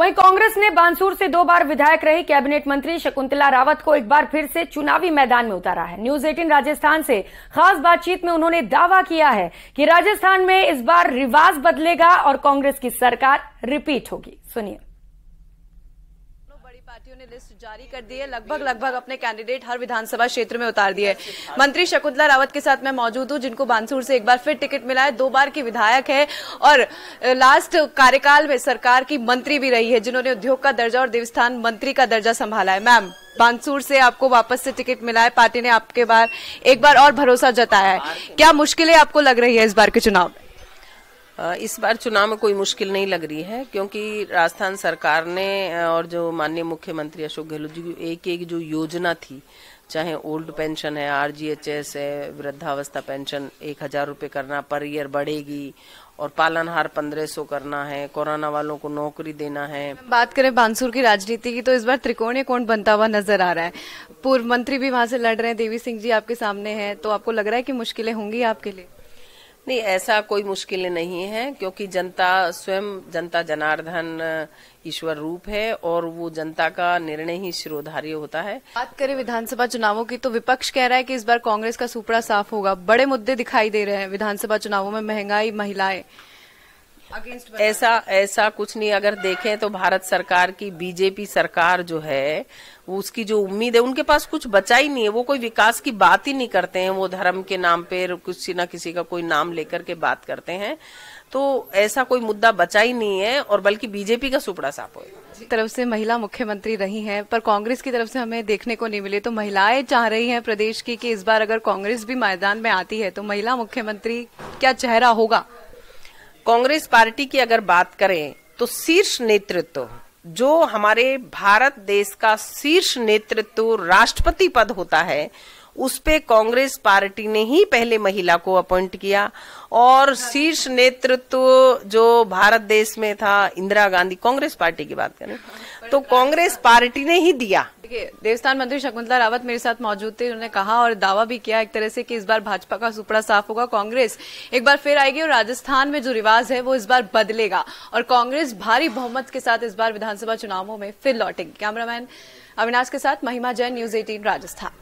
वहीं कांग्रेस ने बांसूर से दो बार विधायक रही कैबिनेट मंत्री शकुंतला रावत को एक बार फिर से चुनावी मैदान में उतारा है न्यूज एटीन राजस्थान से खास बातचीत में उन्होंने दावा किया है कि राजस्थान में इस बार रिवाज बदलेगा और कांग्रेस की सरकार रिपीट होगी सुनिए पार्टियों ने लिस्ट जारी कर दी है लगभग लगभग अपने कैंडिडेट हर विधानसभा क्षेत्र में उतार दिए मंत्री शकुंतला रावत के साथ मैं मौजूद हूँ जिनको बानसूर से एक बार फिर टिकट मिला है दो बार की विधायक है और लास्ट कार्यकाल में सरकार की मंत्री भी रही है जिन्होंने उद्योग का दर्जा और देवस्थान मंत्री का दर्जा संभाला है मैम बानसूर से आपको वापस से टिकट मिला है पार्टी ने आपके बार एक बार और भरोसा जताया है क्या मुश्किलें आपको लग रही है इस बार के चुनाव इस बार चुनाव में कोई मुश्किल नहीं लग रही है क्योंकि राजस्थान सरकार ने और जो माननीय मुख्यमंत्री अशोक गहलोत जी की एक एक जो योजना थी चाहे ओल्ड पेंशन है आर है वृद्धावस्था पेंशन एक हजार रुपये करना पर ईयर बढ़ेगी और पालनहार पंद्रह सौ करना है कोरोना वालों को नौकरी देना है बात करें बानसूर की राजनीति की तो इस बार त्रिकोणीय कोण बनता हुआ नजर आ रहा है पूर्व मंत्री भी वहां से लड़ रहे हैं देवी सिंह जी आपके सामने हैं तो आपको लग रहा है कि मुश्किलें होंगी आपके लिए नहीं ऐसा कोई मुश्किल नहीं है क्योंकि जनता स्वयं जनता जनार्दन ईश्वर रूप है और वो जनता का निर्णय ही शिरोधार्य होता है बात करें विधानसभा चुनावों की तो विपक्ष कह रहा है कि इस बार कांग्रेस का सुपड़ा साफ होगा बड़े मुद्दे दिखाई दे रहे हैं विधानसभा चुनावों में महंगाई महिलाएं ऐसा ऐसा कुछ नहीं अगर देखें तो भारत सरकार की बीजेपी सरकार जो है उसकी जो उम्मीद है उनके पास कुछ बचा ही नहीं है वो कोई विकास की बात ही नहीं करते हैं वो धर्म के नाम पे किसी ना किसी का कोई नाम लेकर के बात करते हैं तो ऐसा कोई मुद्दा बचा ही नहीं है और बल्कि बीजेपी का सुपड़ा साफ हो तरफ से महिला मुख्यमंत्री रही हैं पर कांग्रेस की तरफ से हमें देखने को नहीं मिले तो महिलाएं चाह रही हैं प्रदेश की कि इस बार अगर कांग्रेस भी मैदान में आती है तो महिला मुख्यमंत्री क्या चेहरा होगा कांग्रेस पार्टी की अगर बात करें तो शीर्ष नेतृत्व जो हमारे भारत देश का शीर्ष नेतृत्व राष्ट्रपति पद होता है उस पे कांग्रेस पार्टी ने ही पहले महिला को अपॉइंट किया और शीर्ष नेतृत्व जो भारत देश में था इंदिरा गांधी कांग्रेस पार्टी की बात करें तो कांग्रेस पार्टी ने ही दिया देवस्थान मंत्री शकुंतला रावत मेरे साथ मौजूद थे उन्होंने कहा और दावा भी किया एक तरह से कि इस बार भाजपा का सुपड़ा साफ होगा कांग्रेस एक बार फिर आएगी और राजस्थान में जो रिवाज है वो इस बार बदलेगा और कांग्रेस भारी बहुमत के साथ इस बार विधानसभा चुनावों में फिर लौटेगी कैमरामैन अविनाश के साथ महिमा जैन न्यूज एटीन राजस्थान